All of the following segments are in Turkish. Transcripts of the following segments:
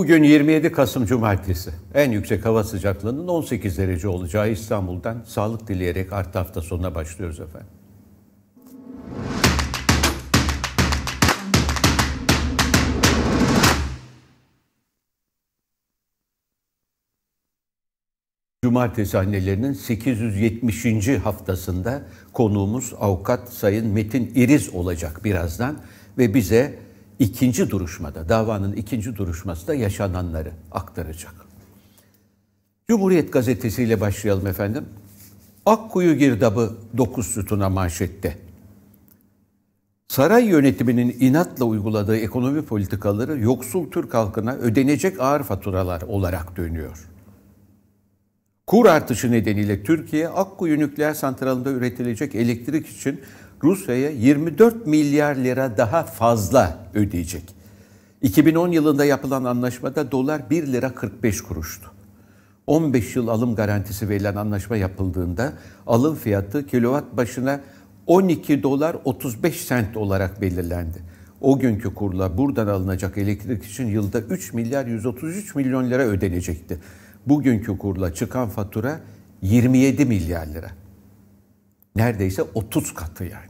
Bugün 27 Kasım Cumartesi. En yüksek hava sıcaklığının 18 derece olacağı İstanbul'dan sağlık dileyerek artı hafta sonuna başlıyoruz efendim. Cumartesi annelerinin 870. haftasında konuğumuz avukat Sayın Metin İriz olacak birazdan ve bize ikinci duruşmada, davanın ikinci duruşmasında yaşananları aktaracak. Cumhuriyet Gazetesi ile başlayalım efendim. Akkuyu girdabı 9 sütuna manşette. Saray yönetiminin inatla uyguladığı ekonomi politikaları yoksul Türk halkına ödenecek ağır faturalar olarak dönüyor. Kur artışı nedeniyle Türkiye Akkuyu nükleer santralında üretilecek elektrik için Rusya'ya 24 milyar lira daha fazla ödeyecek. 2010 yılında yapılan anlaşmada dolar 1 lira 45 kuruştu. 15 yıl alım garantisi verilen anlaşma yapıldığında alım fiyatı kilowatt başına 12 dolar 35 sent olarak belirlendi. O günkü kurla buradan alınacak elektrik için yılda 3 milyar 133 milyon lira ödenecekti. Bugünkü kurla çıkan fatura 27 milyar lira. Neredeyse 30 katı yani.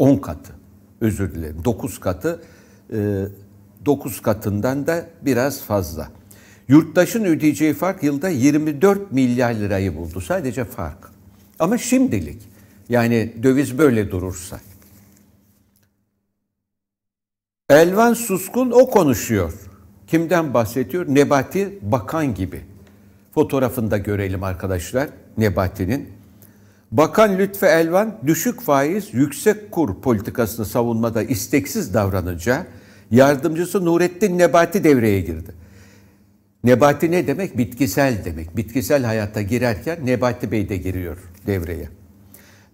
10 katı özür dilerim 9 katı 9 ee, katından da biraz fazla. Yurttaşın ödeyeceği fark yılda 24 milyar lirayı buldu. Sadece fark. Ama şimdilik yani döviz böyle durursa. Elvan Suskun o konuşuyor. Kimden bahsediyor? Nebati Bakan gibi. Fotoğrafında görelim arkadaşlar Nebati'nin. Bakan Lütfü Elvan düşük faiz yüksek kur politikasını savunmada isteksiz davranınca yardımcısı Nurettin Nebati devreye girdi. Nebati ne demek? Bitkisel demek. Bitkisel hayata girerken Nebati Bey de giriyor devreye.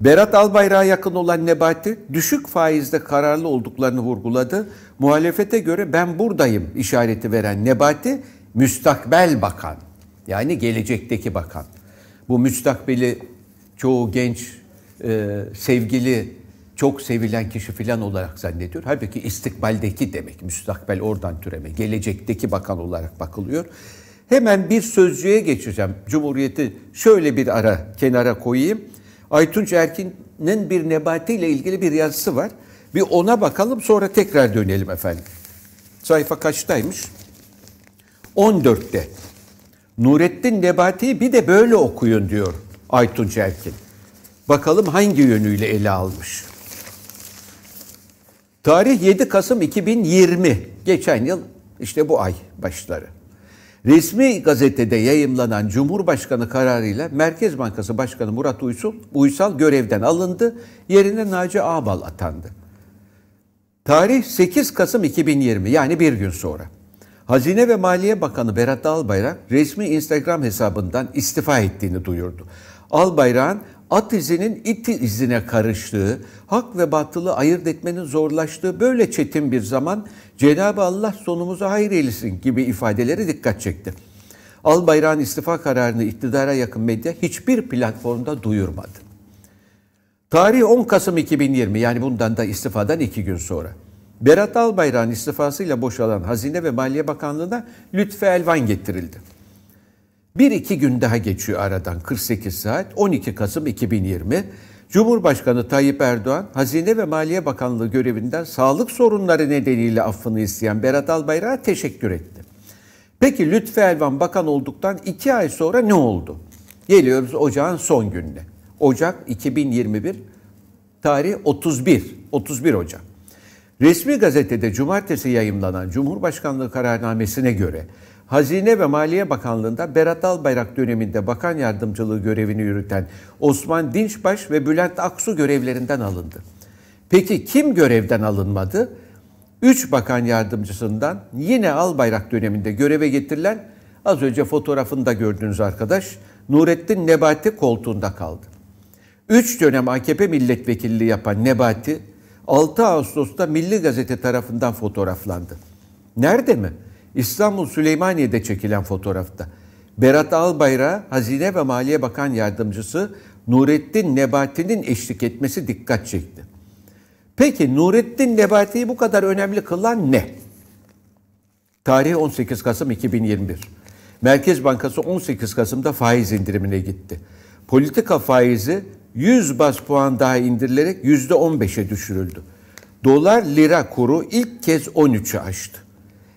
Berat Albayrak'a yakın olan Nebati düşük faizde kararlı olduklarını vurguladı. Muhalefete göre ben buradayım işareti veren Nebati müstakbel bakan yani gelecekteki bakan. Bu müstakbeli çoğu genç e, sevgili çok sevilen kişi filan olarak zannediyor. Halbuki istikbaldeki demek, müstakbel oradan türeme, gelecekteki bakan olarak bakılıyor. Hemen bir sözcüğe geçeceğim. Cumhuriyeti şöyle bir ara kenara koyayım. Aytunç Erkin'in bir nebati ile ilgili bir yazısı var. Bir ona bakalım sonra tekrar dönelim efendim. Sayfa kaçtaymış? 14'te. Nurettin Nebati'yi bir de böyle okuyun diyor Aytunç Erkin. Bakalım hangi yönüyle ele almış. Tarih 7 Kasım 2020. Geçen yıl işte bu ay başları. Resmi gazetede yayımlanan Cumhurbaşkanı kararıyla Merkez Bankası Başkanı Murat Uysal, Uysal görevden alındı. Yerine Naci Ağbal atandı. Tarih 8 Kasım 2020 yani bir gün sonra. Hazine ve Maliye Bakanı Berat Albayrak resmi Instagram hesabından istifa ettiğini duyurdu. Albayrak'ın at izinin it izine karıştığı, hak ve batılı ayırt etmenin zorlaştığı böyle çetin bir zaman Cenab-ı Allah sonumuzu hayır eylesin gibi ifadeleri dikkat çekti. Albayrak'ın istifa kararını iktidara yakın medya hiçbir platformda duyurmadı. Tarih 10 Kasım 2020 yani bundan da istifadan iki gün sonra. Berat Albayrak'ın istifasıyla boşalan Hazine ve Maliye Bakanlığı'na Lütfü Elvan getirildi. Bir iki gün daha geçiyor aradan 48 saat 12 Kasım 2020. Cumhurbaşkanı Tayyip Erdoğan, Hazine ve Maliye Bakanlığı görevinden sağlık sorunları nedeniyle affını isteyen Berat Albayrak'a teşekkür etti. Peki Lütfi Elvan bakan olduktan iki ay sonra ne oldu? Geliyoruz ocağın son gününe. Ocak 2021, tarih 31, 31 Ocak. Resmi gazetede cumartesi yayımlanan Cumhurbaşkanlığı kararnamesine göre Hazine ve Maliye Bakanlığı'nda Berat Albayrak döneminde bakan yardımcılığı görevini yürüten Osman Dinçbaş ve Bülent Aksu görevlerinden alındı. Peki kim görevden alınmadı? Üç bakan yardımcısından yine Albayrak döneminde göreve getirilen az önce fotoğrafında gördüğünüz arkadaş Nurettin Nebati koltuğunda kaldı. Üç dönem AKP milletvekilliği yapan Nebati 6 Ağustos'ta Milli Gazete tarafından fotoğraflandı. Nerede mi? İstanbul Süleymaniye'de çekilen fotoğrafta. Berat Albayrak, Hazine ve Maliye Bakan Yardımcısı Nurettin Nebati'nin eşlik etmesi dikkat çekti. Peki Nurettin Nebati'yi bu kadar önemli kılan ne? Tarih 18 Kasım 2021. Merkez Bankası 18 Kasım'da faiz indirimine gitti. Politika faizi 100 bas puan daha indirilerek %15'e düşürüldü. Dolar lira kuru ilk kez 13'ü aştı.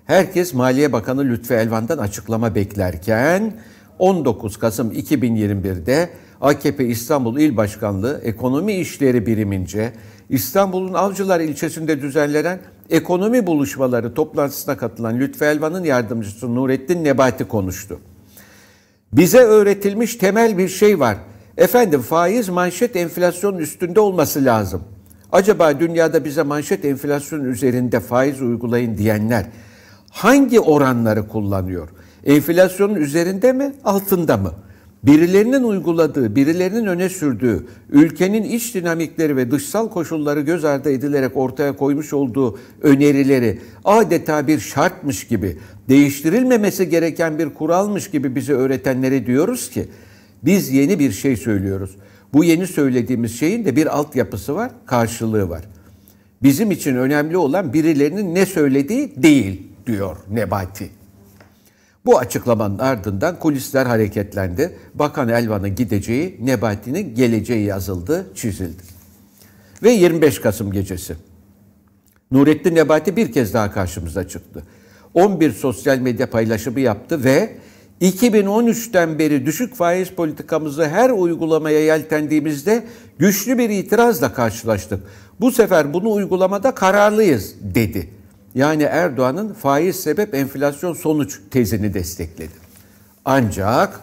Herkes Maliye Bakanı Lütfi Elvan'dan açıklama beklerken 19 Kasım 2021'de AKP İstanbul İl Başkanlığı Ekonomi İşleri Birimince İstanbul'un Avcılar ilçesinde düzenlenen ekonomi buluşmaları toplantısına katılan Lütfi Elvan'ın yardımcısı Nurettin Nebati konuştu. Bize öğretilmiş temel bir şey var. Efendim faiz manşet enflasyonun üstünde olması lazım. Acaba dünyada bize manşet enflasyonun üzerinde faiz uygulayın diyenler hangi oranları kullanıyor? Enflasyonun üzerinde mi, altında mı? Birilerinin uyguladığı, birilerinin öne sürdüğü, ülkenin iç dinamikleri ve dışsal koşulları göz ardı edilerek ortaya koymuş olduğu önerileri adeta bir şartmış gibi, değiştirilmemesi gereken bir kuralmış gibi bize öğretenleri diyoruz ki, biz yeni bir şey söylüyoruz. Bu yeni söylediğimiz şeyin de bir altyapısı var, karşılığı var. Bizim için önemli olan birilerinin ne söylediği değil diyor Nebati. Bu açıklamanın ardından kulisler hareketlendi. Bakan Elvan'ın gideceği, Nebati'nin geleceği yazıldı, çizildi. Ve 25 Kasım gecesi. Nurettin Nebati bir kez daha karşımıza çıktı. 11 sosyal medya paylaşımı yaptı ve 2013'ten beri düşük faiz politikamızı her uygulamaya yeltendiğimizde güçlü bir itirazla karşılaştık. Bu sefer bunu uygulamada kararlıyız dedi. Yani Erdoğan'ın faiz sebep enflasyon sonuç tezini destekledi. Ancak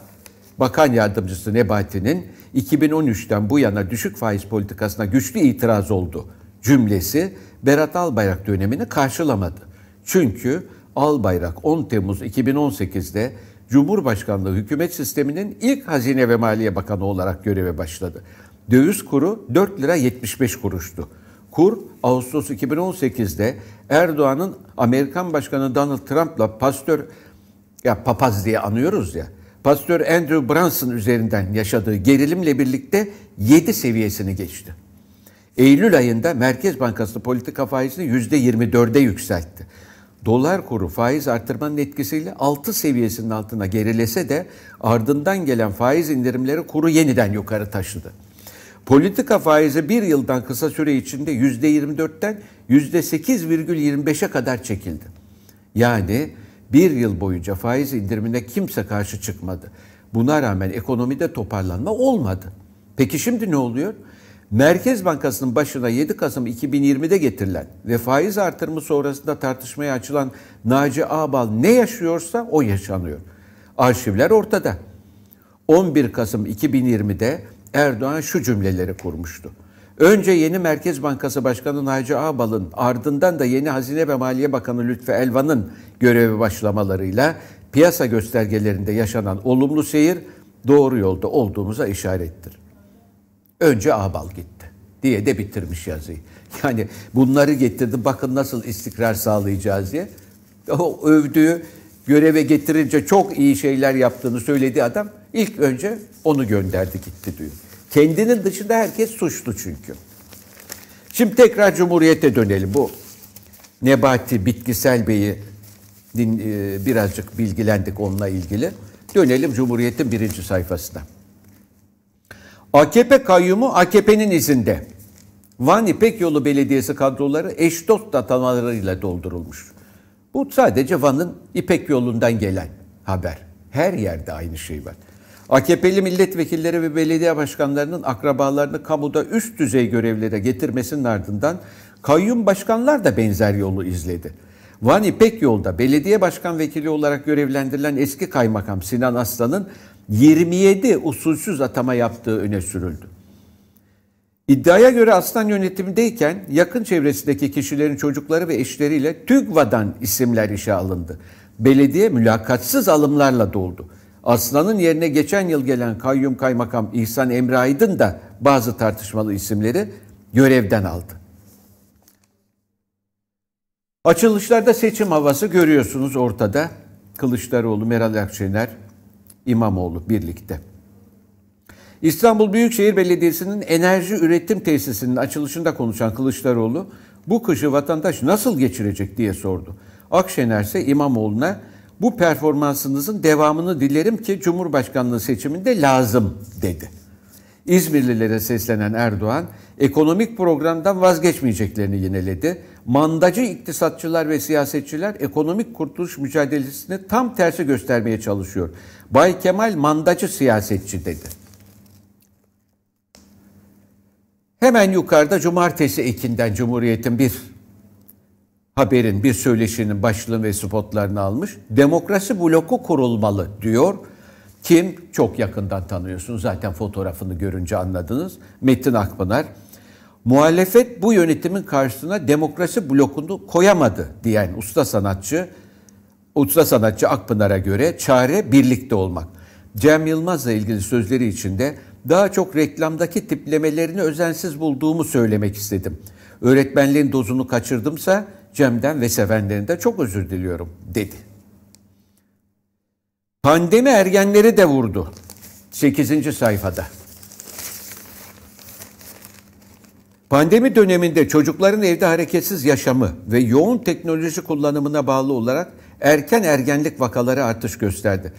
Bakan Yardımcısı Nebati'nin 2013'ten bu yana düşük faiz politikasına güçlü itiraz oldu cümlesi Berat Albayrak dönemini karşılamadı. Çünkü Albayrak 10 Temmuz 2018'de Cumhurbaşkanlığı hükümet sisteminin ilk Hazine ve Maliye Bakanı olarak göreve başladı. Döviz kuru 4 lira 75 kuruştu. Kur Ağustos 2018'de Erdoğan'ın Amerikan Başkanı Donald Trump'la pastör ya papaz diye anıyoruz ya. Pastör Andrew Brunson üzerinden yaşadığı gerilimle birlikte 7 seviyesini geçti. Eylül ayında Merkez Bankası politika faizini %24'e yükseltti. Dolar kuru faiz artırmanın etkisiyle 6 seviyesinin altına gerilese de ardından gelen faiz indirimleri kuru yeniden yukarı taşıdı. Politika faizi bir yıldan kısa süre içinde yüzde %24'ten yüzde %8,25'e kadar çekildi. Yani bir yıl boyunca faiz indirimine kimse karşı çıkmadı. Buna rağmen ekonomide toparlanma olmadı. Peki şimdi ne oluyor? Merkez Bankası'nın başına 7 Kasım 2020'de getirilen ve faiz artırımı sonrasında tartışmaya açılan Naci Ağbal ne yaşıyorsa o yaşanıyor. Arşivler ortada. 11 Kasım 2020'de Erdoğan şu cümleleri kurmuştu. Önce yeni Merkez Bankası Başkanı Naci Ağbal'ın ardından da yeni Hazine ve Maliye Bakanı Lütfi Elvan'ın görevi başlamalarıyla piyasa göstergelerinde yaşanan olumlu seyir doğru yolda olduğumuza işarettir. Önce Ağbal gitti diye de bitirmiş yazıyı. Yani bunları getirdi bakın nasıl istikrar sağlayacağız diye. O övdüğü göreve getirince çok iyi şeyler yaptığını söylediği adam İlk önce onu gönderdi gitti diyor. Kendinin dışında herkes suçlu çünkü. Şimdi tekrar Cumhuriyet'e dönelim. Bu Nebati, Bitkisel Bey'i e, birazcık bilgilendik onunla ilgili. Dönelim Cumhuriyet'in birinci sayfasına. AKP kayyumu AKP'nin izinde. Van İpek Yolu Belediyesi kadroları eş dost atamalarıyla doldurulmuş. Bu sadece Van'ın İpek Yolu'ndan gelen haber. Her yerde aynı şey var. AKP'li milletvekilleri ve belediye başkanlarının akrabalarını kamuda üst düzey görevlere getirmesinin ardından kayyum başkanlar da benzer yolu izledi. Van İpek yolda belediye başkan vekili olarak görevlendirilen eski kaymakam Sinan Aslan'ın 27 usulsüz atama yaptığı öne sürüldü. İddiaya göre Aslan yönetimdeyken yakın çevresindeki kişilerin çocukları ve eşleriyle TÜGVA'dan isimler işe alındı. Belediye mülakatsız alımlarla doldu. Aslan'ın yerine geçen yıl gelen kayyum kaymakam İhsan Emre Aydın da bazı tartışmalı isimleri görevden aldı. Açılışlarda seçim havası görüyorsunuz ortada. Kılıçdaroğlu, Meral Akşener, İmamoğlu birlikte. İstanbul Büyükşehir Belediyesi'nin enerji üretim tesisinin açılışında konuşan Kılıçdaroğlu, bu kışı vatandaş nasıl geçirecek diye sordu. Akşener ise İmamoğlu'na bu performansınızın devamını dilerim ki Cumhurbaşkanlığı seçiminde lazım dedi. İzmirlilere seslenen Erdoğan, ekonomik programdan vazgeçmeyeceklerini yineledi. Mandacı iktisatçılar ve siyasetçiler ekonomik kurtuluş mücadelesini tam tersi göstermeye çalışıyor. Bay Kemal mandacı siyasetçi dedi. Hemen yukarıda cumartesi ekinden Cumhuriyet'in bir haberin bir söyleşinin başlığını ve spotlarını almış. Demokrasi bloku kurulmalı diyor. Kim? Çok yakından tanıyorsunuz. Zaten fotoğrafını görünce anladınız. Metin Akpınar. Muhalefet bu yönetimin karşısına demokrasi blokunu koyamadı diyen usta sanatçı, usta sanatçı Akpınar'a göre çare birlikte olmak. Cem Yılmaz'la ilgili sözleri içinde daha çok reklamdaki tiplemelerini özensiz bulduğumu söylemek istedim. Öğretmenliğin dozunu kaçırdımsa Cem'den ve sevenlerinde çok özür diliyorum dedi. Pandemi ergenleri de vurdu. 8. sayfada. Pandemi döneminde çocukların evde hareketsiz yaşamı ve yoğun teknoloji kullanımına bağlı olarak erken ergenlik vakaları artış gösterdi.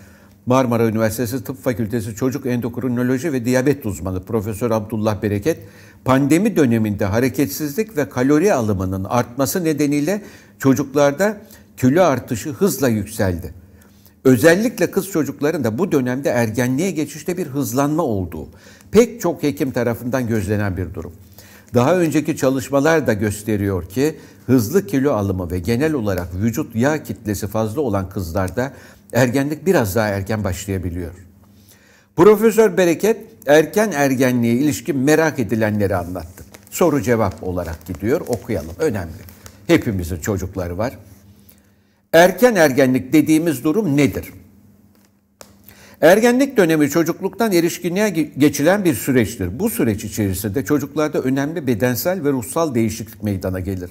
Marmara Üniversitesi Tıp Fakültesi Çocuk Endokrinoloji ve Diyabet Uzmanı Profesör Abdullah Bereket, pandemi döneminde hareketsizlik ve kalori alımının artması nedeniyle çocuklarda kilo artışı hızla yükseldi. Özellikle kız çocukların da bu dönemde ergenliğe geçişte bir hızlanma olduğu pek çok hekim tarafından gözlenen bir durum. Daha önceki çalışmalar da gösteriyor ki hızlı kilo alımı ve genel olarak vücut yağ kitlesi fazla olan kızlarda ergenlik biraz daha erken başlayabiliyor. Profesör Bereket erken ergenliğe ilişkin merak edilenleri anlattı. Soru cevap olarak gidiyor okuyalım önemli. Hepimizin çocukları var. Erken ergenlik dediğimiz durum nedir? Ergenlik dönemi çocukluktan erişkinliğe geçilen bir süreçtir. Bu süreç içerisinde çocuklarda önemli bedensel ve ruhsal değişiklik meydana gelir.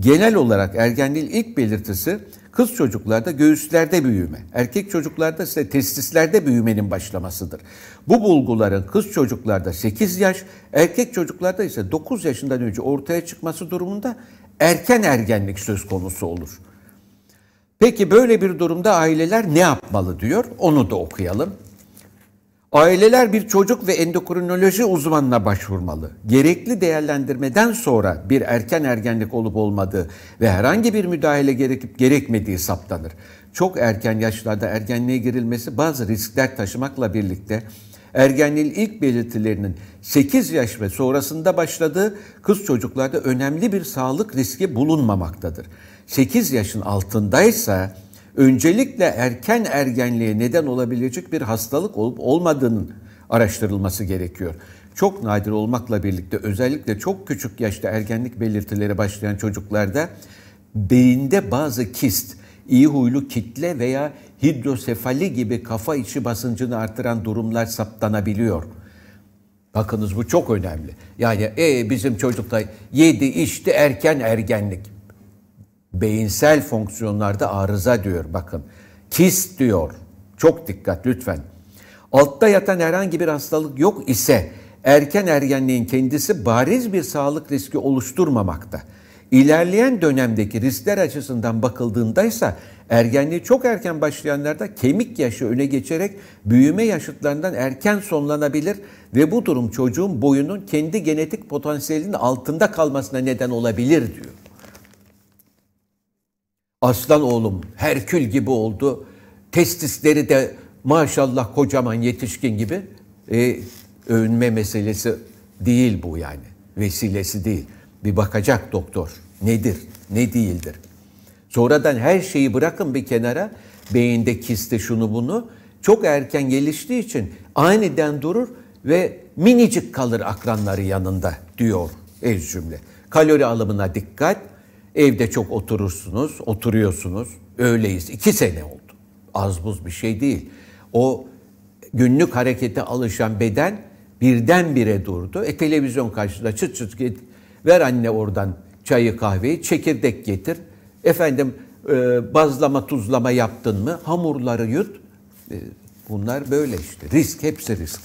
Genel olarak ergenliğin ilk belirtisi Kız çocuklarda göğüslerde büyüme, erkek çocuklarda ise testislerde büyümenin başlamasıdır. Bu bulguların kız çocuklarda 8 yaş, erkek çocuklarda ise 9 yaşından önce ortaya çıkması durumunda erken ergenlik söz konusu olur. Peki böyle bir durumda aileler ne yapmalı diyor? Onu da okuyalım. Aileler bir çocuk ve endokrinoloji uzmanına başvurmalı. Gerekli değerlendirmeden sonra bir erken ergenlik olup olmadığı ve herhangi bir müdahale gerekip gerekmediği saptanır. Çok erken yaşlarda ergenliğe girilmesi bazı riskler taşımakla birlikte ergenliğin ilk belirtilerinin 8 yaş ve sonrasında başladığı kız çocuklarda önemli bir sağlık riski bulunmamaktadır. 8 yaşın altındaysa öncelikle erken ergenliğe neden olabilecek bir hastalık olup olmadığının araştırılması gerekiyor. Çok nadir olmakla birlikte özellikle çok küçük yaşta ergenlik belirtileri başlayan çocuklarda beyinde bazı kist, iyi huylu kitle veya hidrosefali gibi kafa içi basıncını artıran durumlar saptanabiliyor. Bakınız bu çok önemli. Yani e, bizim çocukta yedi işte erken ergenlik beyinsel fonksiyonlarda arıza diyor bakın. Kist diyor. Çok dikkat lütfen. Altta yatan herhangi bir hastalık yok ise erken ergenliğin kendisi bariz bir sağlık riski oluşturmamakta. İlerleyen dönemdeki riskler açısından bakıldığında ise ergenliği çok erken başlayanlarda kemik yaşı öne geçerek büyüme yaşıtlarından erken sonlanabilir ve bu durum çocuğun boyunun kendi genetik potansiyelinin altında kalmasına neden olabilir diyor. Aslan oğlum Herkül gibi oldu. Testisleri de maşallah kocaman yetişkin gibi. E, övünme meselesi değil bu yani. Vesilesi değil. Bir bakacak doktor. Nedir, ne değildir. Sonradan her şeyi bırakın bir kenara. Beyinde kisti şunu bunu. Çok erken geliştiği için aniden durur ve minicik kalır akranları yanında diyor ez cümle. Kalori alımına dikkat, Evde çok oturursunuz, oturuyorsunuz. Öyleyiz. İki sene oldu. Az buz bir şey değil. O günlük harekete alışan beden birdenbire durdu. E televizyon karşısında çıt çıt git. Ver anne oradan çayı kahveyi. Çekirdek getir. Efendim e, bazlama tuzlama yaptın mı? Hamurları yut. E, bunlar böyle işte. Risk. Hepsi risk.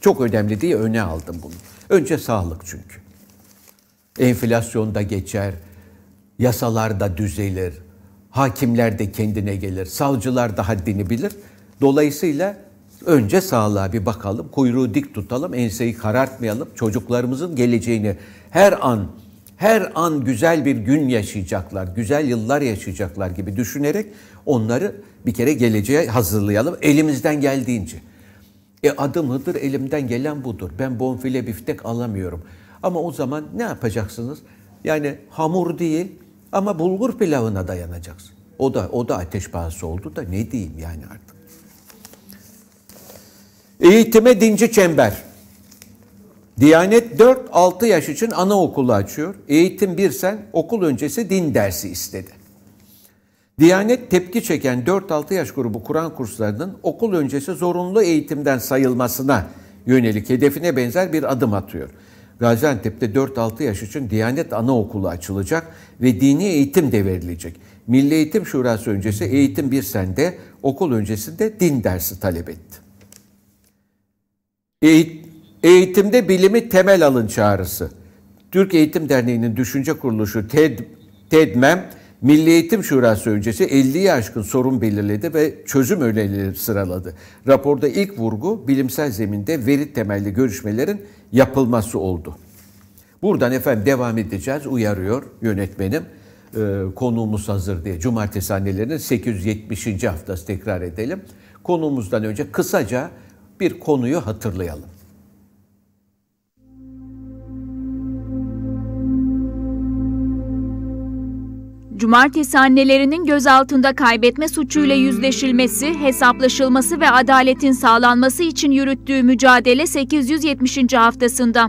Çok önemli diye öne aldım bunu. Önce sağlık çünkü. Enflasyonda geçer, Yasalar da düzelir. Hakimler de kendine gelir. Savcılar da haddini bilir. Dolayısıyla önce sağlığa bir bakalım. Kuyruğu dik tutalım. Enseyi karartmayalım. Çocuklarımızın geleceğini her an her an güzel bir gün yaşayacaklar, güzel yıllar yaşayacaklar gibi düşünerek onları bir kere geleceğe hazırlayalım elimizden geldiğince. E adım Hıdır elimden gelen budur. Ben bonfile biftek alamıyorum. Ama o zaman ne yapacaksınız? Yani hamur değil, ama bulgur pilavına dayanacaksın. O da o da ateş pahası oldu da ne diyeyim yani artık. Eğitime dinci çember. Diyanet 4-6 yaş için anaokulu açıyor. Eğitim bir sen okul öncesi din dersi istedi. Diyanet tepki çeken 4-6 yaş grubu Kur'an kurslarının okul öncesi zorunlu eğitimden sayılmasına yönelik hedefine benzer bir adım atıyor. Gaziantep'te 4-6 yaş için Diyanet Anaokulu açılacak ve dini eğitim de verilecek. Milli Eğitim Şurası öncesi eğitim bir sende, okul öncesinde din dersi talep etti. eğitimde bilimi temel alın çağrısı. Türk Eğitim Derneği'nin düşünce kuruluşu TED, TEDMEM Milli Eğitim Şurası öncesi 50'yi aşkın sorun belirledi ve çözüm önerileri sıraladı. Raporda ilk vurgu bilimsel zeminde veri temelli görüşmelerin yapılması oldu. Buradan efendim devam edeceğiz uyarıyor yönetmenim. Ee, konuğumuz hazır diye. Cumartesi annelerinin 870. haftası tekrar edelim. Konuğumuzdan önce kısaca bir konuyu hatırlayalım. Cumartesi annelerinin gözaltında kaybetme suçuyla yüzleşilmesi, hesaplaşılması ve adaletin sağlanması için yürüttüğü mücadele 870. haftasında.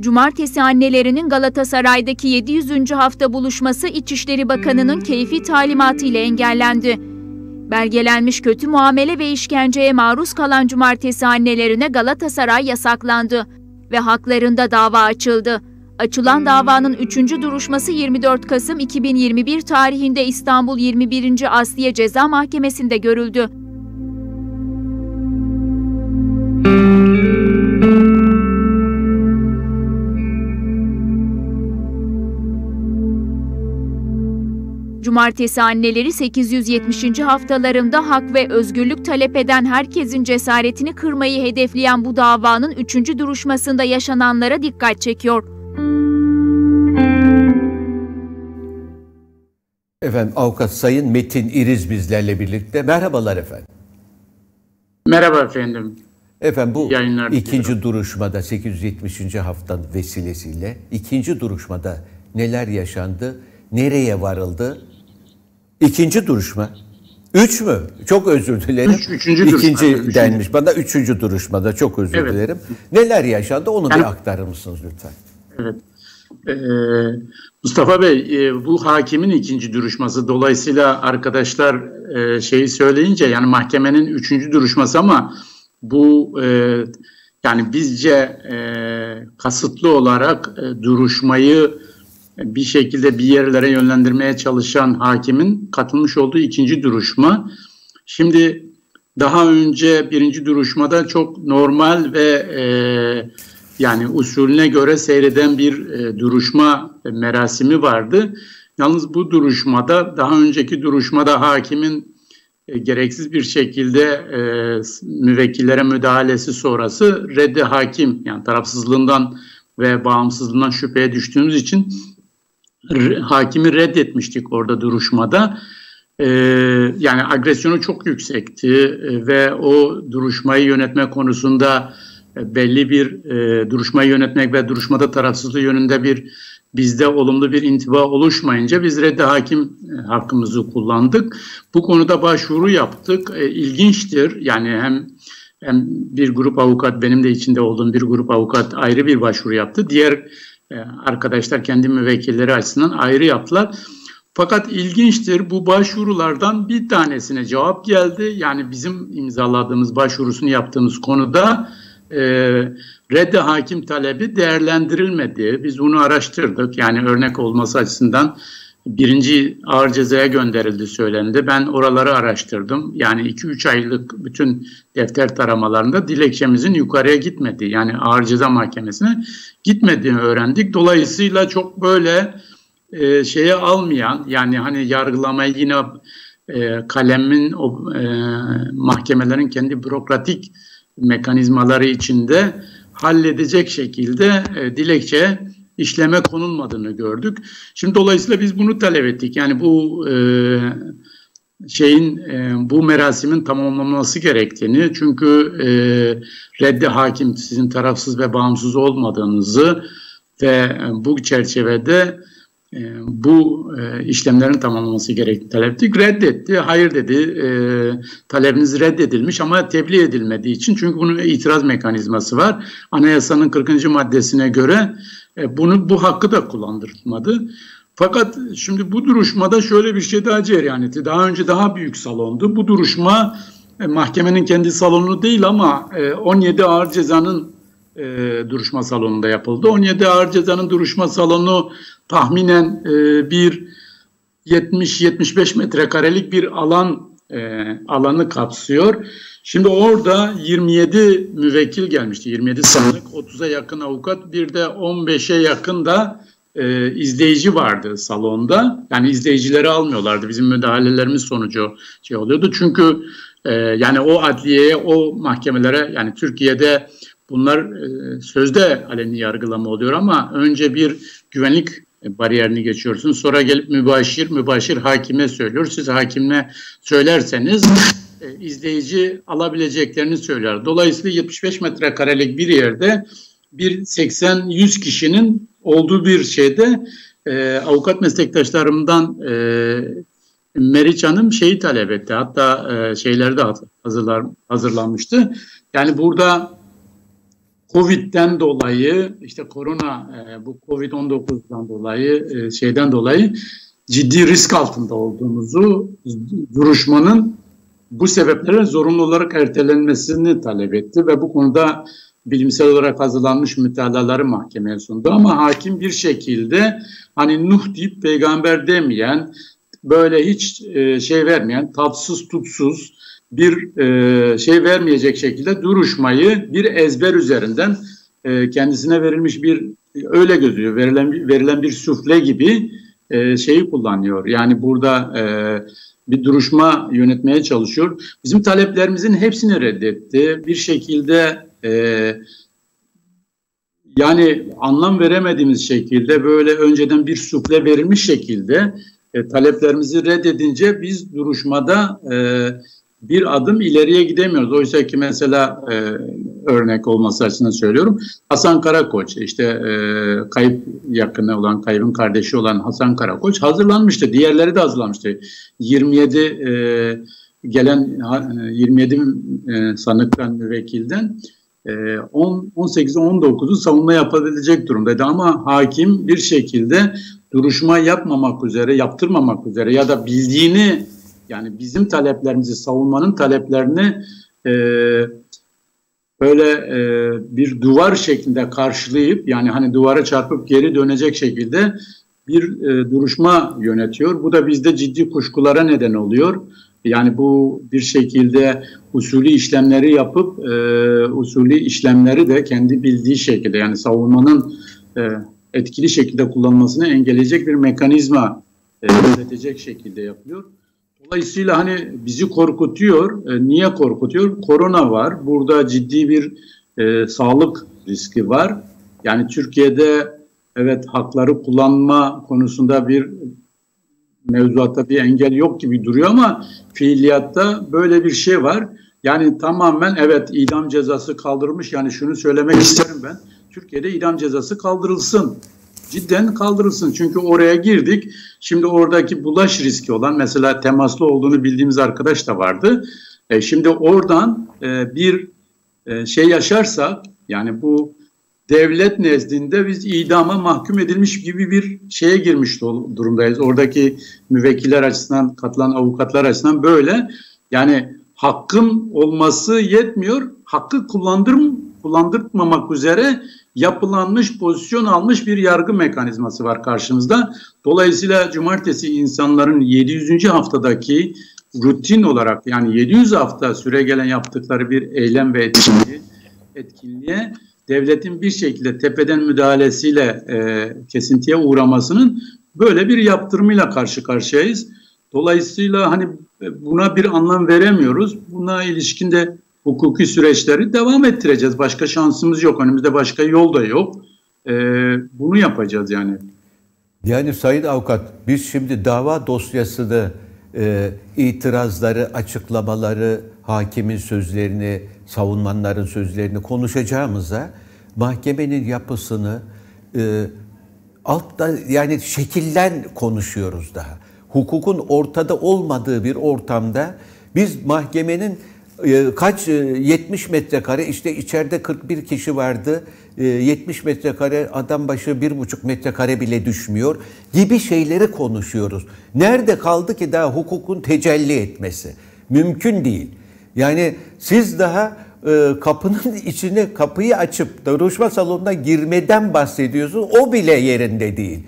Cumartesi annelerinin Galatasaray'daki 700. hafta buluşması İçişleri Bakanı'nın keyfi talimatı ile engellendi. Belgelenmiş kötü muamele ve işkenceye maruz kalan cumartesi annelerine Galatasaray yasaklandı ve haklarında dava açıldı. Açılan davanın 3. duruşması 24 Kasım 2021 tarihinde İstanbul 21. Asliye Ceza Mahkemesi'nde görüldü. Cumartesi anneleri 870. haftalarında hak ve özgürlük talep eden herkesin cesaretini kırmayı hedefleyen bu davanın 3. duruşmasında yaşananlara dikkat çekiyor. Efendim avukat sayın Metin İriz bizlerle birlikte. Merhabalar efendim. Merhaba efendim. Efendim bu Yayınlar ikinci diyorum. duruşmada 870. haftan vesilesiyle ikinci duruşmada neler yaşandı, nereye varıldı? İkinci duruşma. Üç mü? Çok özür dilerim. Üç, üçüncü İkinci duruşma. denmiş. Üçüncü. Bana üçüncü duruşmada çok özür evet. dilerim. Neler yaşandı onu yani, bir aktarır mısınız lütfen? Evet. Ee, Mustafa Bey e, bu hakimin ikinci duruşması dolayısıyla arkadaşlar e, şeyi söyleyince yani mahkemenin üçüncü duruşması ama bu e, yani bizce kasıtlı olarak duruşmayı bir şekilde bir yerlere yönlendirmeye çalışan hakimin katılmış olduğu ikinci duruşma. Şimdi daha önce birinci duruşmada çok normal ve e, yani usulüne göre seyreden bir e, duruşma e, merasimi vardı. Yalnız bu duruşmada daha önceki duruşmada hakimin e, gereksiz bir şekilde e, müvekkillere müdahalesi sonrası reddi hakim yani tarafsızlığından ve bağımsızlığından şüpheye düştüğümüz için hakimi reddetmiştik orada duruşmada. Ee, yani agresyonu çok yüksekti e, ve o duruşmayı yönetme konusunda e, belli bir e, duruşmayı yönetmek ve duruşmada tarafsızlığı yönünde bir bizde olumlu bir intiba oluşmayınca biz reddi hakim e, hakkımızı kullandık. Bu konuda başvuru yaptık. E, ilginçtir yani hem hem bir grup avukat benim de içinde olduğum bir grup avukat ayrı bir başvuru yaptı. Diğer e, arkadaşlar kendi müvekkilleri açısından ayrı yaptılar. Fakat ilginçtir bu başvurulardan bir tanesine cevap geldi. Yani bizim imzaladığımız başvurusunu yaptığımız konuda e, reddi hakim talebi değerlendirilmedi. Biz bunu araştırdık. Yani örnek olması açısından birinci ağır cezaya gönderildi söylendi. Ben oraları araştırdım. Yani 2-3 aylık bütün defter taramalarında dilekçemizin yukarıya gitmedi. Yani ağır ceza mahkemesine gitmediğini öğrendik. Dolayısıyla çok böyle e, şeye almayan yani hani yargılamayı yine e, kalemin o e, mahkemelerin kendi bürokratik mekanizmaları içinde halledecek şekilde e, dilekçe işleme konulmadığını gördük. Şimdi dolayısıyla biz bunu talep ettik. Yani bu e, şeyin e, bu merasimin tamamlanması gerektiğini çünkü e, reddi hakim sizin tarafsız ve bağımsız olmadığınızı ve e, bu çerçevede ee, bu e, işlemlerin tamamlaması gerektiği talepti. Reddetti. Hayır dedi. E, talebiniz reddedilmiş ama tebliğ edilmediği için çünkü bunun itiraz mekanizması var. Anayasanın 40. maddesine göre e, bunu bu hakkı da kullandırmadı. Fakat şimdi bu duruşmada şöyle bir şey daha cereyan etti. Daha önce daha büyük salondu. Bu duruşma mahkemenin kendi salonu değil ama 17 ağır cezanın duruşma salonunda yapıldı. 17 ağır cezanın duruşma salonu tahminen e, bir 70-75 metrekarelik bir alan e, alanı kapsıyor. Şimdi orada 27 müvekkil gelmişti. 27 sanık, 30'a yakın avukat, bir de 15'e yakın da e, izleyici vardı salonda. Yani izleyicileri almıyorlardı. Bizim müdahalelerimiz sonucu şey oluyordu. Çünkü e, yani o adliyeye, o mahkemelere yani Türkiye'de bunlar e, sözde aleni yargılama oluyor ama önce bir güvenlik e, bariyerini geçiyorsun. Sonra gelip mübaşir, mübaşir hakime söylüyor. Siz hakime söylerseniz e, izleyici alabileceklerini söyler. Dolayısıyla 75 metrekarelik bir yerde bir 80-100 kişinin olduğu bir şeyde e, avukat meslektaşlarımdan e, Meriç Hanım şeyi talep etti. Hatta e, şeylerde hazırlar, hazırlanmıştı. Yani burada Covid'den dolayı işte korona e, bu Covid-19'dan dolayı e, şeyden dolayı ciddi risk altında olduğumuzu duruşmanın bu sebeplere zorunlu olarak ertelenmesini talep etti ve bu konuda bilimsel olarak hazırlanmış mütalaları mahkemeye sundu ama hakim bir şekilde hani Nuh deyip peygamber demeyen böyle hiç e, şey vermeyen tatsız tutsuz bir e, şey vermeyecek şekilde duruşmayı bir ezber üzerinden e, kendisine verilmiş bir öyle gözüyor verilen verilen bir sufle gibi e, şeyi kullanıyor. Yani burada e, bir duruşma yönetmeye çalışıyor. Bizim taleplerimizin hepsini reddetti. Bir şekilde e, yani anlam veremediğimiz şekilde böyle önceden bir sufle verilmiş şekilde e, taleplerimizi reddedince biz duruşmada e, bir adım ileriye gidemiyoruz. Oysa ki mesela e, örnek olması açısından söylüyorum. Hasan Karakoç işte e, kayıp yakını olan, kaybın kardeşi olan Hasan Karakoç hazırlanmıştı. Diğerleri de hazırlanmıştı. 27 e, gelen 27 e, e, sanıktan, müvekkilden 18-19'u e, savunma yapabilecek durumdaydı ama hakim bir şekilde duruşma yapmamak üzere, yaptırmamak üzere ya da bildiğini yani bizim taleplerimizi, savunmanın taleplerini e, böyle e, bir duvar şeklinde karşılayıp yani hani duvara çarpıp geri dönecek şekilde bir e, duruşma yönetiyor. Bu da bizde ciddi kuşkulara neden oluyor. Yani bu bir şekilde usulü işlemleri yapıp e, usulü işlemleri de kendi bildiği şekilde yani savunmanın e, etkili şekilde kullanmasını engelleyecek bir mekanizma e, üretecek şekilde yapıyor. Dolayısıyla hani bizi korkutuyor. E, niye korkutuyor? Korona var. Burada ciddi bir e, sağlık riski var. Yani Türkiye'de evet hakları kullanma konusunda bir mevzuatta bir engel yok gibi duruyor ama fiiliyatta böyle bir şey var. Yani tamamen evet idam cezası kaldırılmış. Yani şunu söylemek isterim ben. Türkiye'de idam cezası kaldırılsın cidden kaldırılsın. Çünkü oraya girdik. Şimdi oradaki bulaş riski olan mesela temaslı olduğunu bildiğimiz arkadaş da vardı. E, şimdi oradan e, bir e, şey yaşarsa yani bu devlet nezdinde biz idama mahkum edilmiş gibi bir şeye girmiş durumdayız. Oradaki müvekkiller açısından katılan avukatlar açısından böyle. Yani hakkım olması yetmiyor. Hakkı kullandırm kullandırtmamak üzere yapılanmış, pozisyon almış bir yargı mekanizması var karşımızda. Dolayısıyla cumartesi insanların 700. haftadaki rutin olarak yani 700 hafta süre gelen yaptıkları bir eylem ve etkinliği, etkinliğe devletin bir şekilde tepeden müdahalesiyle e, kesintiye uğramasının böyle bir yaptırımıyla karşı karşıyayız. Dolayısıyla hani buna bir anlam veremiyoruz. Buna ilişkinde hukuki süreçleri devam ettireceğiz. Başka şansımız yok. Önümüzde başka yol da yok. E, bunu yapacağız yani. Yani Sayın Avukat biz şimdi dava dosyasını e, itirazları, açıklamaları, hakimin sözlerini, savunmanların sözlerini konuşacağımıza mahkemenin yapısını e, altta yani şekilden konuşuyoruz daha. Hukukun ortada olmadığı bir ortamda biz mahkemenin ee, kaç 70 e, metrekare işte içeride 41 kişi vardı. 70 ee, metrekare adam başı buçuk metrekare bile düşmüyor gibi şeyleri konuşuyoruz. Nerede kaldı ki daha hukukun tecelli etmesi? Mümkün değil. Yani siz daha e, kapının içine kapıyı açıp duruşma salonuna girmeden bahsediyorsun. O bile yerinde değil.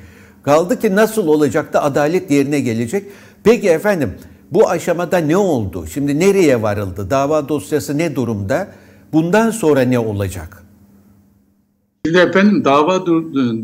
Kaldı ki nasıl olacak da adalet yerine gelecek? Peki efendim bu aşamada ne oldu? Şimdi nereye varıldı? Dava dosyası ne durumda? Bundan sonra ne olacak? Şimdi efendim dava e,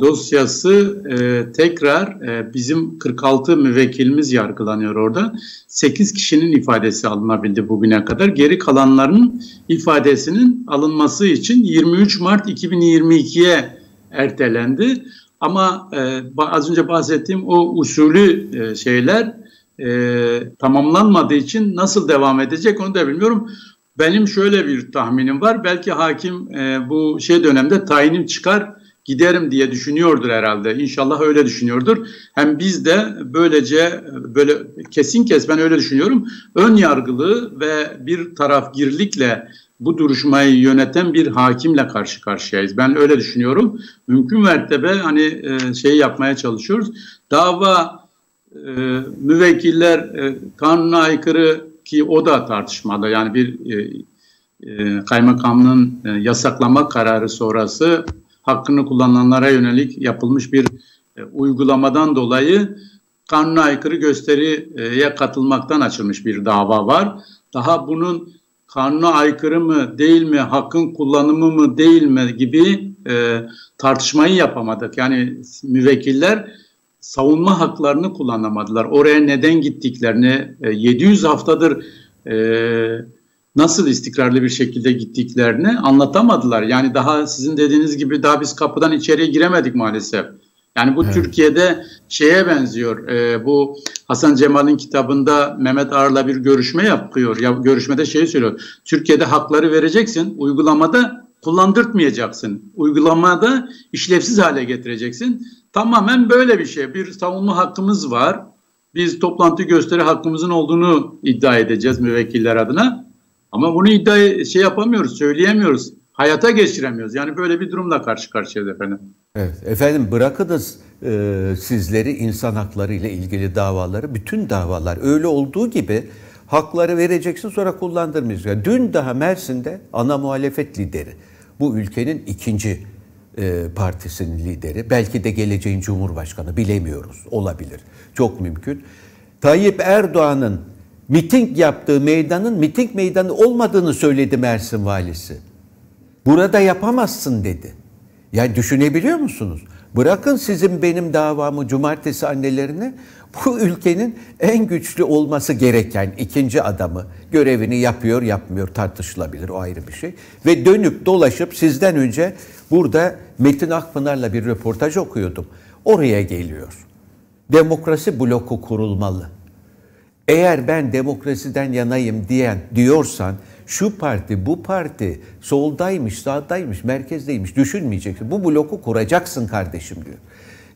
dosyası e, tekrar e, bizim 46 müvekkilimiz yargılanıyor orada. 8 kişinin ifadesi alınabildi bugüne kadar. Geri kalanlarının ifadesinin alınması için 23 Mart 2022'ye ertelendi. Ama e, az önce bahsettiğim o usulü e, şeyler e, tamamlanmadığı için nasıl devam edecek onu da bilmiyorum. Benim şöyle bir tahminim var. Belki hakim e, bu şey dönemde tayinim çıkar giderim diye düşünüyordur herhalde. İnşallah öyle düşünüyordur. Hem biz de böylece böyle kesin kes ben öyle düşünüyorum. Ön yargılı ve bir taraf girlikle bu duruşmayı yöneten bir hakimle karşı karşıyayız. Ben öyle düşünüyorum. Mümkün mertebe hani e, şey yapmaya çalışıyoruz. Dava e, müvekkiller e, kanuna aykırı ki o da tartışmada yani bir e, e, kaymakamlığın e, yasaklama kararı sonrası hakkını kullananlara yönelik yapılmış bir e, uygulamadan dolayı kanuna aykırı gösteriye katılmaktan açılmış bir dava var. Daha bunun kanuna aykırı mı değil mi, hakkın kullanımı mı değil mi gibi e, tartışmayı yapamadık. Yani müvekkiller savunma haklarını kullanamadılar. Oraya neden gittiklerini, 700 e, haftadır e, nasıl istikrarlı bir şekilde gittiklerini anlatamadılar. Yani daha sizin dediğiniz gibi daha biz kapıdan içeriye giremedik maalesef. Yani bu evet. Türkiye'de şeye benziyor. E, bu Hasan Cemal'in kitabında Mehmet Ağar'la bir görüşme yapıyor. Ya görüşmede şeyi söylüyor. Türkiye'de hakları vereceksin, uygulamada kullandırtmayacaksın. Uygulamada işlevsiz hale getireceksin. Tamamen böyle bir şey. Bir savunma hakkımız var. Biz toplantı gösteri hakkımızın olduğunu iddia edeceğiz müvekkiller adına. Ama bunu iddia e, şey yapamıyoruz, söyleyemiyoruz. Hayata geçiremiyoruz. Yani böyle bir durumla karşı karşıyayız efendim. Evet efendim bırakınız e, sizleri insan hakları ile ilgili davaları, bütün davalar öyle olduğu gibi hakları vereceksin sonra kullandırmayacaksın. Dün daha Mersin'de ana muhalefet lideri bu ülkenin ikinci e, partisi'nin lideri, belki de geleceğin Cumhurbaşkanı bilemiyoruz, olabilir. Çok mümkün. Tayyip Erdoğan'ın miting yaptığı meydanın miting meydanı olmadığını söyledi Mersin valisi. Burada yapamazsın dedi. Yani düşünebiliyor musunuz? Bırakın sizin benim davamı cumartesi annelerine bu ülkenin en güçlü olması gereken ikinci adamı görevini yapıyor yapmıyor tartışılabilir o ayrı bir şey. Ve dönüp dolaşıp sizden önce Burada Metin Akpınar'la bir röportaj okuyordum. Oraya geliyor. Demokrasi bloku kurulmalı. Eğer ben demokrasiden yanayım diyen diyorsan şu parti bu parti soldaymış sağdaymış merkezdeymiş düşünmeyeceksin. Bu bloku kuracaksın kardeşim diyor.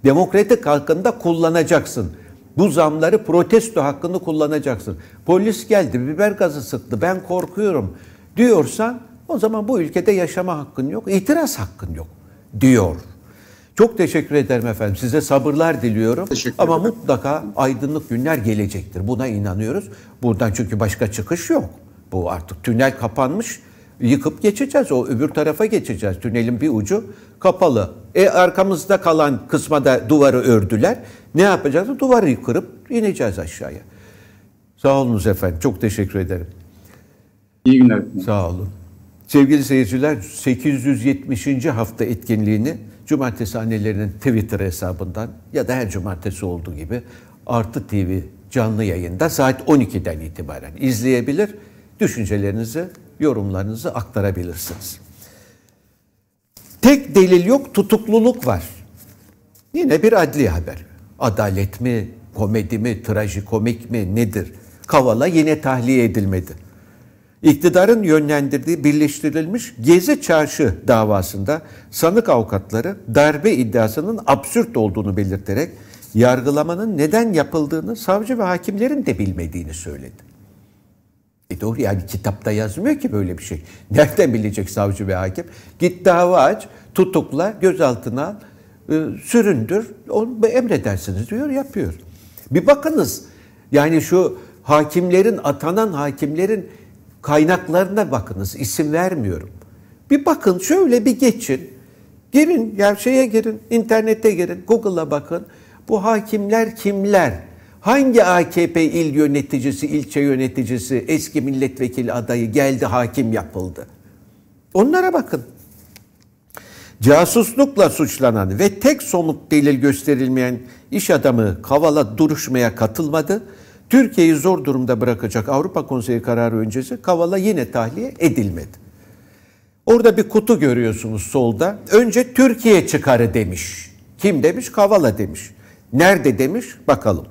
Demokratik halkında kullanacaksın. Bu zamları protesto hakkını kullanacaksın. Polis geldi biber gazı sıktı ben korkuyorum diyorsan o zaman bu ülkede yaşama hakkın yok, itiraz hakkın yok diyor. Çok teşekkür ederim efendim. Size sabırlar diliyorum. Teşekkür Ama ederim. mutlaka aydınlık günler gelecektir. Buna inanıyoruz. Buradan çünkü başka çıkış yok. Bu artık tünel kapanmış. Yıkıp geçeceğiz. O öbür tarafa geçeceğiz. Tünelin bir ucu kapalı. E arkamızda kalan kısmada duvarı ördüler. Ne yapacağız? Duvarı kırıp ineceğiz aşağıya. Sağ olunuz efendim. Çok teşekkür ederim. İyi günler. Sağ olun. Sevgili seyirciler 870. hafta etkinliğini Cumartesi annelerinin Twitter hesabından ya da her cumartesi olduğu gibi Artı TV canlı yayında saat 12'den itibaren izleyebilir. Düşüncelerinizi, yorumlarınızı aktarabilirsiniz. Tek delil yok, tutukluluk var. Yine bir adli haber. Adalet mi, komedi mi, trajikomik mi nedir? Kavala yine tahliye edilmedi. İktidarın yönlendirdiği birleştirilmiş Gezi Çarşı davasında sanık avukatları darbe iddiasının absürt olduğunu belirterek yargılamanın neden yapıldığını savcı ve hakimlerin de bilmediğini söyledi. E doğru yani kitapta yazmıyor ki böyle bir şey. Nereden bilecek savcı ve hakim? Git dava aç, tutukla, gözaltına al, e, süründür, onu emredersiniz diyor, yapıyor. Bir bakınız yani şu hakimlerin, atanan hakimlerin Kaynaklarına bakınız. İsim vermiyorum. Bir bakın şöyle bir geçin. Girin ya şeye girin, internette girin, Google'a bakın. Bu hakimler kimler? Hangi AKP il yöneticisi, ilçe yöneticisi, eski milletvekili adayı geldi hakim yapıldı? Onlara bakın. Casuslukla suçlanan ve tek somut delil gösterilmeyen iş adamı Kavala duruşmaya katılmadı. Türkiye'yi zor durumda bırakacak Avrupa Konseyi kararı öncesi Kavala yine tahliye edilmedi. Orada bir kutu görüyorsunuz solda. Önce Türkiye çıkarı demiş. Kim demiş? Kavala demiş. Nerede demiş? Bakalım.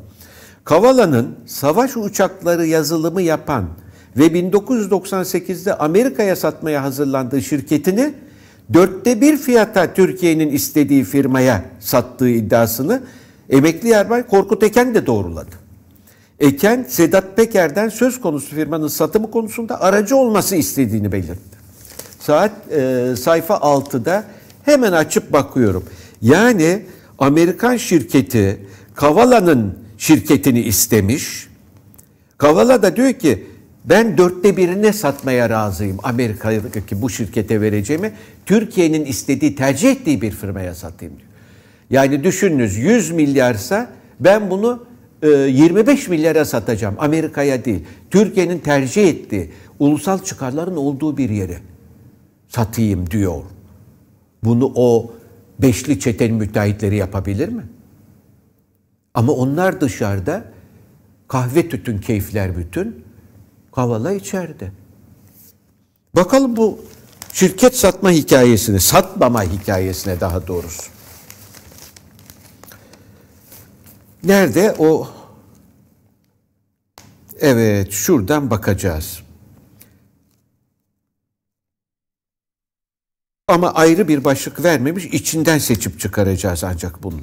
Kavala'nın savaş uçakları yazılımı yapan ve 1998'de Amerika'ya satmaya hazırlandığı şirketini dörtte bir fiyata Türkiye'nin istediği firmaya sattığı iddiasını emekli yarbay Korkut Eken de doğruladı. Eken Sedat Peker'den söz konusu firmanın satımı konusunda aracı olması istediğini belirtti. Saat e, sayfa 6'da hemen açıp bakıyorum. Yani Amerikan şirketi Kavala'nın şirketini istemiş. Kavala da diyor ki ben dörtte birine satmaya razıyım Amerika'daki bu şirkete vereceğimi. Türkiye'nin istediği, tercih ettiği bir firmaya satayım diyor. Yani düşününüz 100 milyarsa ben bunu 25 ee, milyara satacağım Amerika'ya değil. Türkiye'nin tercih ettiği ulusal çıkarların olduğu bir yere satayım diyor. Bunu o beşli çetenin müteahhitleri yapabilir mi? Ama onlar dışarıda kahve tütün keyifler bütün kavala içeride. Bakalım bu şirket satma hikayesini, satmama hikayesine daha doğrusu. Nerede o? Evet, şuradan bakacağız. Ama ayrı bir başlık vermemiş, içinden seçip çıkaracağız ancak bunu.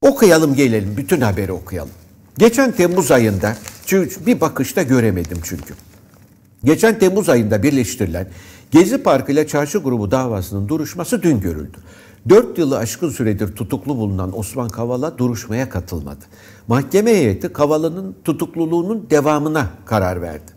Okuyalım gelelim, bütün haberi okuyalım. Geçen Temmuz ayında, bir bakışta göremedim çünkü. Geçen Temmuz ayında birleştirilen Gezi Parkı ile Çarşı Grubu davasının duruşması dün görüldü. 4 yılı aşkın süredir tutuklu bulunan Osman Kavala duruşmaya katılmadı. Mahkeme heyeti Kavala'nın tutukluluğunun devamına karar verdi.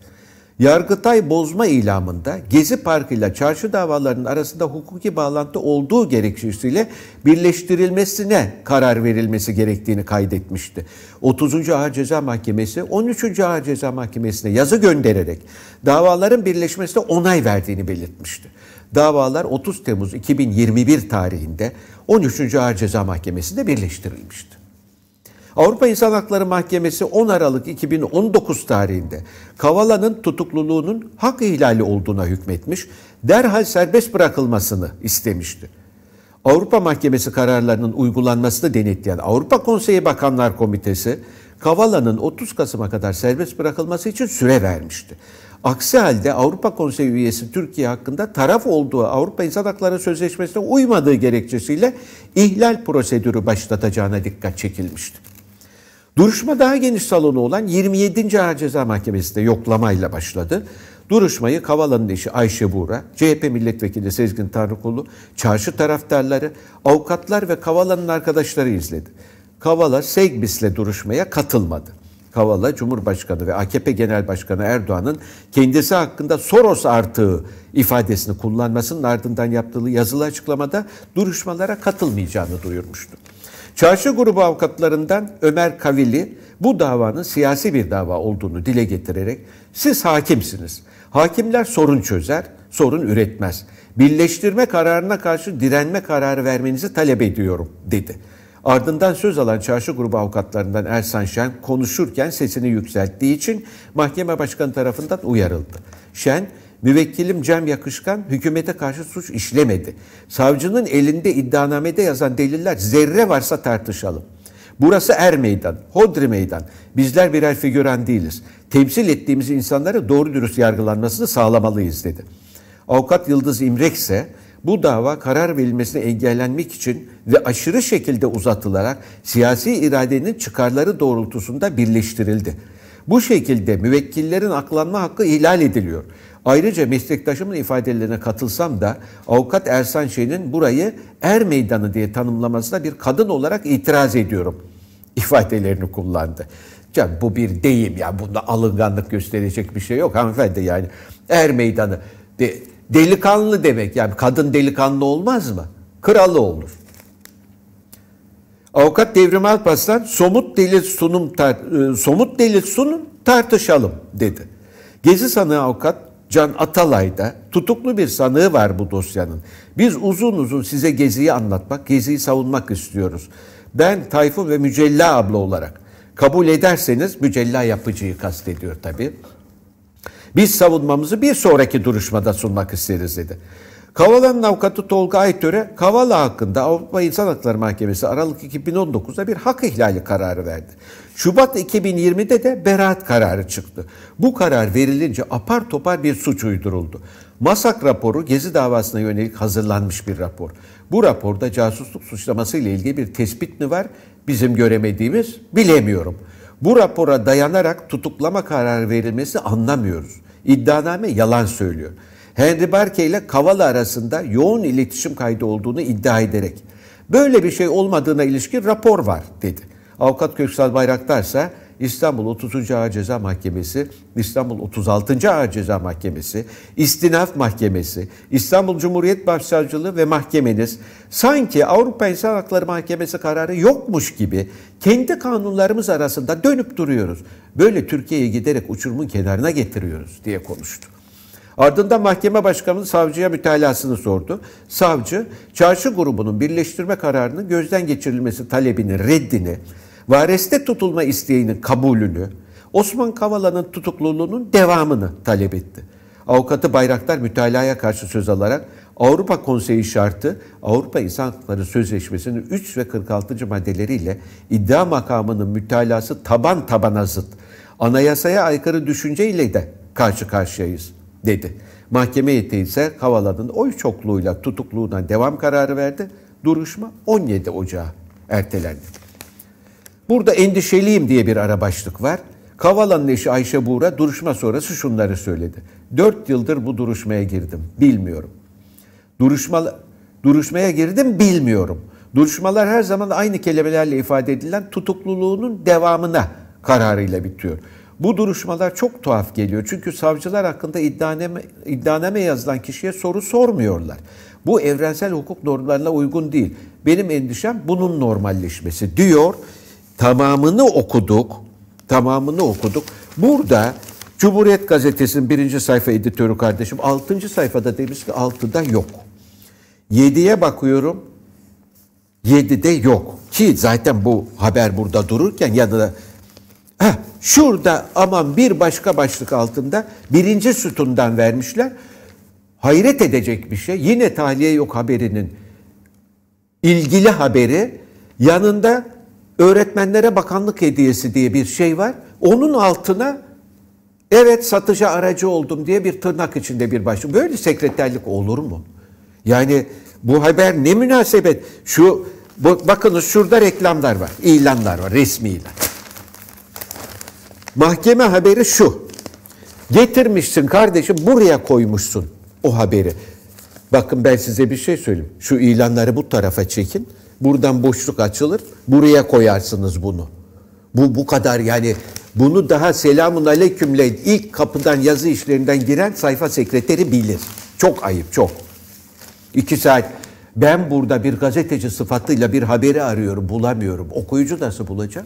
Yargıtay bozma ilamında Gezi Parkı ile çarşı davalarının arasında hukuki bağlantı olduğu gerekçesiyle birleştirilmesine karar verilmesi gerektiğini kaydetmişti. 30. Ağır Ceza Mahkemesi 13. Ağır Ceza Mahkemesi'ne yazı göndererek davaların birleşmesine onay verdiğini belirtmişti. Davalar 30 Temmuz 2021 tarihinde 13. Ağır Ceza Mahkemesi'nde birleştirilmişti. Avrupa İnsan Hakları Mahkemesi 10 Aralık 2019 tarihinde Kavala'nın tutukluluğunun hak ihlali olduğuna hükmetmiş, derhal serbest bırakılmasını istemişti. Avrupa Mahkemesi kararlarının uygulanmasını denetleyen Avrupa Konseyi Bakanlar Komitesi, Kavala'nın 30 Kasım'a kadar serbest bırakılması için süre vermişti. Aksi halde Avrupa Konseyi üyesi Türkiye hakkında taraf olduğu Avrupa İnsan Hakları Sözleşmesi'ne uymadığı gerekçesiyle ihlal prosedürü başlatacağına dikkat çekilmişti. Duruşma daha geniş salonu olan 27. Ağır Ceza Mahkemesi'nde yoklamayla başladı. Duruşmayı Kavala'nın eşi Ayşe Buğra, CHP milletvekili Sezgin Tanrıkulu, çarşı taraftarları, avukatlar ve Kavala'nın arkadaşları izledi. Kavala Segbis'le duruşmaya katılmadı. Kavala Cumhurbaşkanı ve AKP Genel Başkanı Erdoğan'ın kendisi hakkında Soros artığı ifadesini kullanmasının ardından yaptığı yazılı açıklamada duruşmalara katılmayacağını duyurmuştu. Çarşı grubu avukatlarından Ömer Kavili bu davanın siyasi bir dava olduğunu dile getirerek siz hakimsiniz. Hakimler sorun çözer, sorun üretmez. Birleştirme kararına karşı direnme kararı vermenizi talep ediyorum dedi. Ardından söz alan çarşı grubu avukatlarından Ersan Şen konuşurken sesini yükselttiği için mahkeme başkanı tarafından uyarıldı. Şen, müvekkilim Cem Yakışkan hükümete karşı suç işlemedi. Savcının elinde iddianamede yazan deliller zerre varsa tartışalım. Burası er meydan, hodri meydan. Bizler birer figüran değiliz. Temsil ettiğimiz insanlara doğru dürüst yargılanmasını sağlamalıyız dedi. Avukat Yıldız İmrek ise bu dava karar verilmesine engellenmek için ve aşırı şekilde uzatılarak siyasi iradenin çıkarları doğrultusunda birleştirildi. Bu şekilde müvekkillerin aklanma hakkı ihlal ediliyor. Ayrıca meslektaşımın ifadelerine katılsam da avukat Ersan Şey'in burayı er meydanı diye tanımlamasına bir kadın olarak itiraz ediyorum ifadelerini kullandı. Can bu bir deyim ya bunda alınganlık gösterecek bir şey yok hanımefendi yani er meydanı de Delikanlı demek yani kadın delikanlı olmaz mı? Kralı olur. Avukat Devrim Alpaslan somut delil sunum tar- e, somut delil sunun tartışalım dedi. Gezi sanığı avukat Can Atalay'da tutuklu bir sanığı var bu dosyanın. Biz uzun uzun size Gezi'yi anlatmak, Gezi'yi savunmak istiyoruz. Ben Tayfun ve Mücella abla olarak kabul ederseniz Mücella yapıcıyı kastediyor tabii. Biz savunmamızı bir sonraki duruşmada sunmak isteriz dedi. Kavala'nın avukatı Tolga Aytör'e Kavala hakkında Avrupa İnsan Hakları Mahkemesi Aralık 2019'da bir hak ihlali kararı verdi. Şubat 2020'de de beraat kararı çıktı. Bu karar verilince apar topar bir suç uyduruldu. Masak raporu Gezi davasına yönelik hazırlanmış bir rapor. Bu raporda casusluk suçlaması ile ilgili bir tespit mi var? Bizim göremediğimiz bilemiyorum.'' Bu rapora dayanarak tutuklama kararı verilmesi anlamıyoruz. İddianame yalan söylüyor. Henry Barke ile Kavala arasında yoğun iletişim kaydı olduğunu iddia ederek böyle bir şey olmadığına ilişkin rapor var dedi. Avukat Köksal Bayraktar ise İstanbul 30. Ağır Ceza Mahkemesi, İstanbul 36. Ağır Ceza Mahkemesi, İstinaf Mahkemesi, İstanbul Cumhuriyet Başsavcılığı ve mahkemeniz sanki Avrupa İnsan Hakları Mahkemesi kararı yokmuş gibi kendi kanunlarımız arasında dönüp duruyoruz. Böyle Türkiye'ye giderek uçurumun kenarına getiriyoruz diye konuştu. Ardından mahkeme başkanının savcıya mütalasını sordu. Savcı, çarşı grubunun birleştirme kararının gözden geçirilmesi talebini, reddini, vareste tutulma isteğinin kabulünü, Osman Kavala'nın tutukluluğunun devamını talep etti. Avukatı Bayraktar mütalaya karşı söz alarak Avrupa Konseyi şartı Avrupa İnsan Hakları Sözleşmesi'nin 3 ve 46. maddeleriyle iddia makamının mütalası taban tabana zıt. Anayasaya aykırı düşünceyle de karşı karşıyayız dedi. Mahkeme heyeti ise Kavala'nın oy çokluğuyla tutukluğuna devam kararı verdi. Duruşma 17 Ocağı ertelendi. Burada endişeliyim diye bir ara başlık var. Kavala'nın eşi Ayşe Buğra duruşma sonrası şunları söyledi. Dört yıldır bu duruşmaya girdim. Bilmiyorum. Duruşma, duruşmaya girdim bilmiyorum. Duruşmalar her zaman aynı kelimelerle ifade edilen tutukluluğunun devamına kararıyla bitiyor. Bu duruşmalar çok tuhaf geliyor. Çünkü savcılar hakkında iddianame, iddianame yazılan kişiye soru sormuyorlar. Bu evrensel hukuk normlarına uygun değil. Benim endişem bunun normalleşmesi diyor tamamını okuduk. Tamamını okuduk. Burada Cumhuriyet Gazetesi'nin birinci sayfa editörü kardeşim altıncı sayfada demiş ki altıda yok. Yediye bakıyorum. Yedide yok. Ki zaten bu haber burada dururken ya da heh, şurada aman bir başka başlık altında birinci sütundan vermişler. Hayret edecek bir şey. Yine tahliye yok haberinin ilgili haberi yanında öğretmenlere bakanlık hediyesi diye bir şey var. Onun altına evet satıcı aracı oldum diye bir tırnak içinde bir başlık. Böyle sekreterlik olur mu? Yani bu haber ne münasebet. Şu bu, bakınız şurada reklamlar var, ilanlar var, resmi ilan. Mahkeme haberi şu. Getirmişsin kardeşim buraya koymuşsun o haberi. Bakın ben size bir şey söyleyeyim. Şu ilanları bu tarafa çekin. Buradan boşluk açılır. Buraya koyarsınız bunu. Bu bu kadar yani bunu daha selamun aleykümle ilk kapıdan yazı işlerinden giren sayfa sekreteri bilir. Çok ayıp çok. İki saat ben burada bir gazeteci sıfatıyla bir haberi arıyorum bulamıyorum. Okuyucu nasıl bulacak?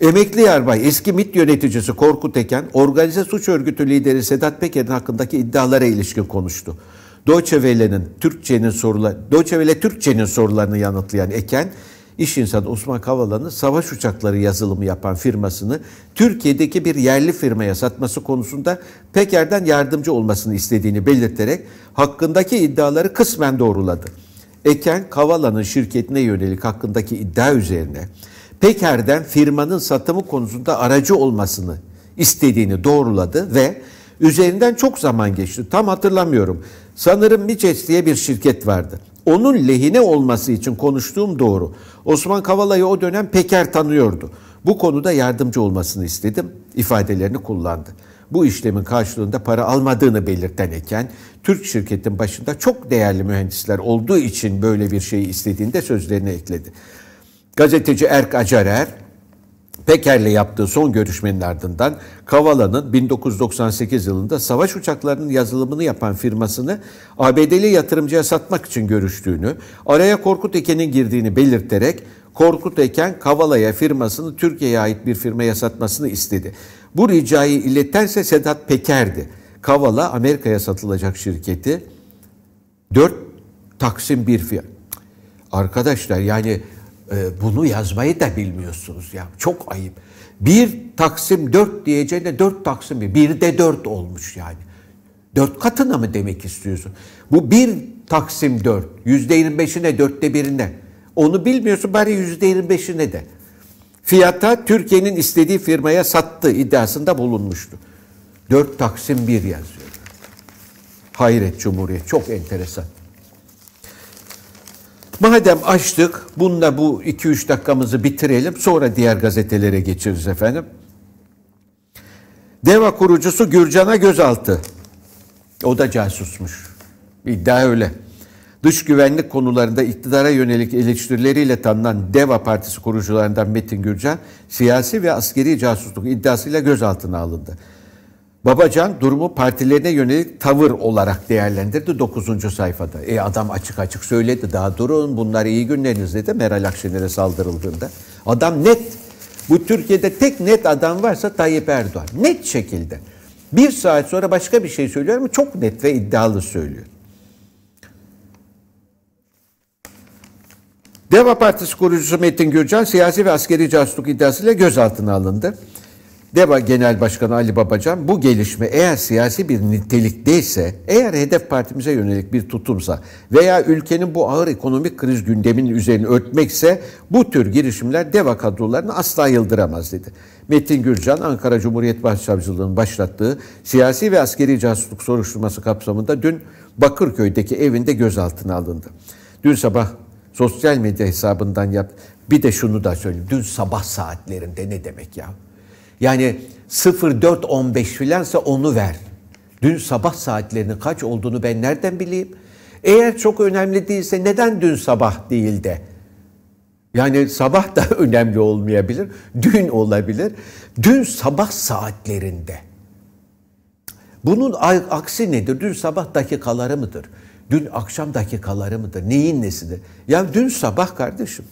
Emekli Yarbay, eski MIT yöneticisi Korkut Eken, organize suç örgütü lideri Sedat Peker'in hakkındaki iddialara ilişkin konuştu. Deutsche Welle'nin Türkçe'nin soruları, Deutsche Welle Türkçe'nin sorularını yanıtlayan Eken, iş insanı Osman Kavala'nın savaş uçakları yazılımı yapan firmasını Türkiye'deki bir yerli firmaya satması konusunda Peker'den yardımcı olmasını istediğini belirterek hakkındaki iddiaları kısmen doğruladı. Eken, Kavala'nın şirketine yönelik hakkındaki iddia üzerine Peker'den firmanın satımı konusunda aracı olmasını istediğini doğruladı ve Üzerinden çok zaman geçti. Tam hatırlamıyorum. Sanırım Miçes diye bir şirket vardı. Onun lehine olması için konuştuğum doğru. Osman Kavala'yı o dönem Peker tanıyordu. Bu konuda yardımcı olmasını istedim. İfadelerini kullandı. Bu işlemin karşılığında para almadığını belirten Eken, Türk şirketin başında çok değerli mühendisler olduğu için böyle bir şeyi istediğinde sözlerine ekledi. Gazeteci Erk Acarer, Peker'le yaptığı son görüşmenin ardından Kavala'nın 1998 yılında savaş uçaklarının yazılımını yapan firmasını ABD'li yatırımcıya satmak için görüştüğünü, araya Korkut Eken'in girdiğini belirterek Korkut Eken Kavala'ya firmasını Türkiye'ye ait bir firmaya satmasını istedi. Bu ricayı iletense Sedat Peker'di. Kavala Amerika'ya satılacak şirketi 4 Taksim bir fiyat. Arkadaşlar yani ee, bunu yazmayı da bilmiyorsunuz ya. Çok ayıp. Bir Taksim dört diyeceğine dört Taksim bir. Bir de dört olmuş yani. Dört katına mı demek istiyorsun? Bu bir Taksim dört. Yüzde yirmi beşine dörtte birine. Onu bilmiyorsun bari yüzde yirmi beşine de. Fiyata Türkiye'nin istediği firmaya sattı iddiasında bulunmuştu. Dört Taksim bir yazıyor. Hayret Cumhuriyet çok enteresan. Madem açtık, bununla bu 2-3 dakikamızı bitirelim. Sonra diğer gazetelere geçiriz efendim. DEVA kurucusu Gürcan'a gözaltı. O da casusmuş. İddia öyle. Dış güvenlik konularında iktidara yönelik eleştirileriyle tanınan DEVA Partisi kurucularından Metin Gürcan, siyasi ve askeri casusluk iddiasıyla gözaltına alındı. Babacan durumu partilerine yönelik tavır olarak değerlendirdi 9. sayfada. E adam açık açık söyledi daha durun bunlar iyi günleriniz dedi Meral Akşener'e saldırıldığında. Adam net bu Türkiye'de tek net adam varsa Tayyip Erdoğan. Net şekilde. Bir saat sonra başka bir şey söylüyor ama çok net ve iddialı söylüyor. Deva Partisi kurucusu Metin Gürcan siyasi ve askeri casusluk iddiasıyla gözaltına alındı. DEVA Genel Başkanı Ali Babacan bu gelişme eğer siyasi bir nitelikteyse, eğer hedef partimize yönelik bir tutumsa veya ülkenin bu ağır ekonomik kriz gündeminin üzerine örtmekse bu tür girişimler DEVA kadrolarını asla yıldıramaz dedi. Metin Gürcan, Ankara Cumhuriyet Başsavcılığı'nın başlattığı siyasi ve askeri casusluk soruşturması kapsamında dün Bakırköy'deki evinde gözaltına alındı. Dün sabah sosyal medya hesabından yap, Bir de şunu da söyleyeyim. Dün sabah saatlerinde ne demek ya? Yani 04.15 filansa onu ver. Dün sabah saatlerinin kaç olduğunu ben nereden bileyim? Eğer çok önemli değilse neden dün sabah değil de? Yani sabah da önemli olmayabilir, dün olabilir. Dün sabah saatlerinde. Bunun aksi nedir? Dün sabah dakikaları mıdır? Dün akşam dakikaları mıdır? Neyin nesidir? Ya dün sabah kardeşim.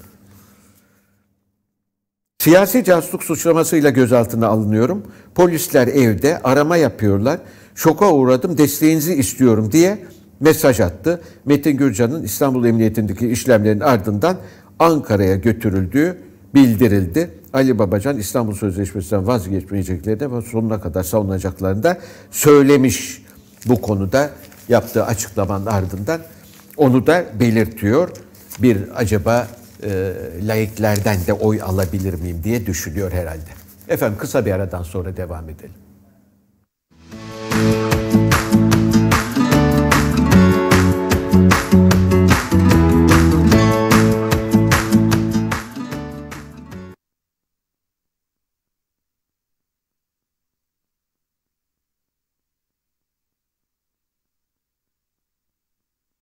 Siyasi casusluk suçlamasıyla gözaltına alınıyorum. Polisler evde arama yapıyorlar. Şoka uğradım desteğinizi istiyorum diye mesaj attı. Metin Gürcan'ın İstanbul Emniyetindeki işlemlerin ardından Ankara'ya götürüldüğü bildirildi. Ali Babacan İstanbul Sözleşmesi'nden vazgeçmeyeceklerini ve sonuna kadar savunacaklarını da söylemiş bu konuda yaptığı açıklamanın ardından onu da belirtiyor. Bir acaba e, laiklerden de oy alabilir miyim diye düşünüyor herhalde. Efendim kısa bir aradan sonra devam edelim.